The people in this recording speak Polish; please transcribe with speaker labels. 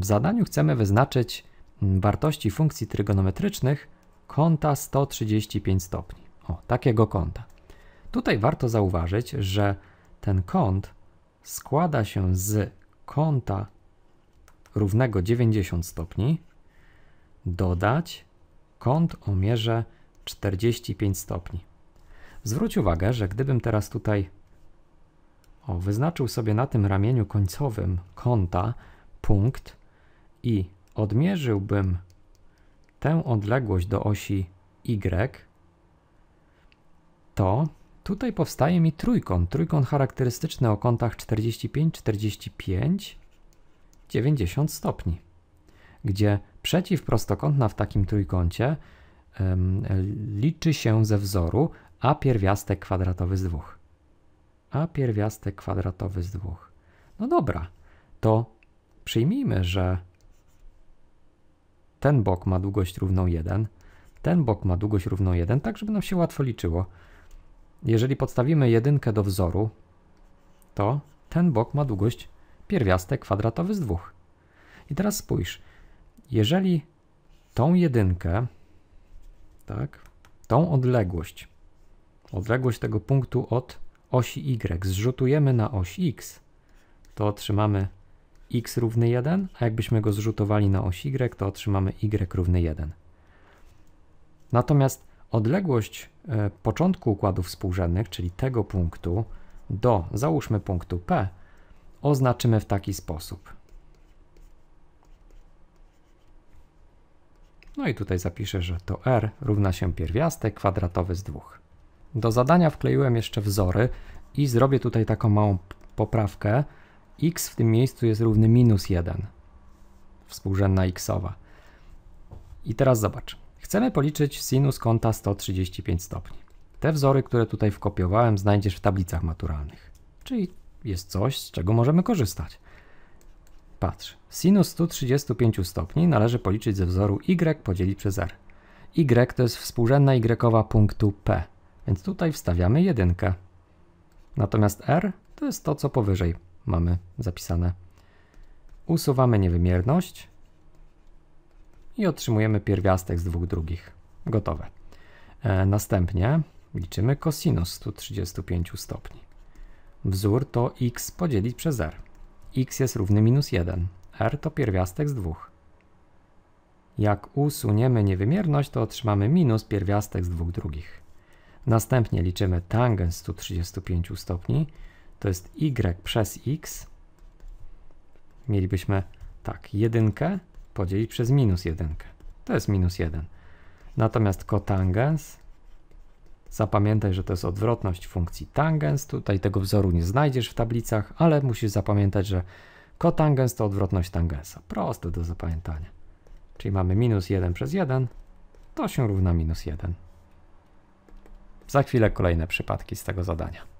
Speaker 1: W zadaniu chcemy wyznaczyć mm, wartości funkcji trygonometrycznych kąta 135 stopni. O, takiego kąta. Tutaj warto zauważyć, że ten kąt składa się z kąta równego 90 stopni dodać kąt o mierze 45 stopni. Zwróć uwagę, że gdybym teraz tutaj o, wyznaczył sobie na tym ramieniu końcowym kąta punkt, i odmierzyłbym tę odległość do osi Y, to tutaj powstaje mi trójkąt. Trójkąt charakterystyczny o kątach 45, 45, 90 stopni, gdzie przeciwprostokątna w takim trójkącie um, liczy się ze wzoru a pierwiastek kwadratowy z dwóch. A pierwiastek kwadratowy z dwóch. No dobra, to przyjmijmy, że ten bok ma długość równą 1, ten bok ma długość równą 1, tak żeby nam się łatwo liczyło. Jeżeli podstawimy jedynkę do wzoru, to ten bok ma długość pierwiastek kwadratowy z 2. I teraz spójrz, jeżeli tą jedynkę, tak, tą odległość, odległość tego punktu od osi y zrzutujemy na oś x, to otrzymamy x równy 1, a jakbyśmy go zrzutowali na oś y, to otrzymamy y równy 1. Natomiast odległość e, początku układów współrzędnych, czyli tego punktu, do, załóżmy, punktu P, oznaczymy w taki sposób. No i tutaj zapiszę, że to R równa się pierwiastek kwadratowy z 2. Do zadania wkleiłem jeszcze wzory i zrobię tutaj taką małą poprawkę, x w tym miejscu jest równy minus 1, współrzędna xowa. I teraz zobacz. Chcemy policzyć sinus kąta 135 stopni. Te wzory, które tutaj wkopiowałem, znajdziesz w tablicach maturalnych. Czyli jest coś, z czego możemy korzystać. Patrz, sinus 135 stopni należy policzyć ze wzoru y podzielić przez r. y to jest współrzędna y punktu p, więc tutaj wstawiamy jedynkę. Natomiast r to jest to, co powyżej, mamy zapisane. Usuwamy niewymierność i otrzymujemy pierwiastek z dwóch drugich. Gotowe. E, następnie liczymy cosinus 135 stopni. Wzór to x podzielić przez r. x jest równy minus 1, r to pierwiastek z dwóch Jak usuniemy niewymierność, to otrzymamy minus pierwiastek z dwóch drugich. Następnie liczymy tangens 135 stopni to jest y przez x. Mielibyśmy tak, jedynkę podzielić przez minus jedynkę. To jest minus 1. Natomiast kotangens, zapamiętaj, że to jest odwrotność funkcji tangens. Tutaj tego wzoru nie znajdziesz w tablicach, ale musisz zapamiętać, że kotangens to odwrotność tangensa. Proste do zapamiętania. Czyli mamy minus 1 przez 1, to się równa minus 1. Za chwilę kolejne przypadki z tego zadania.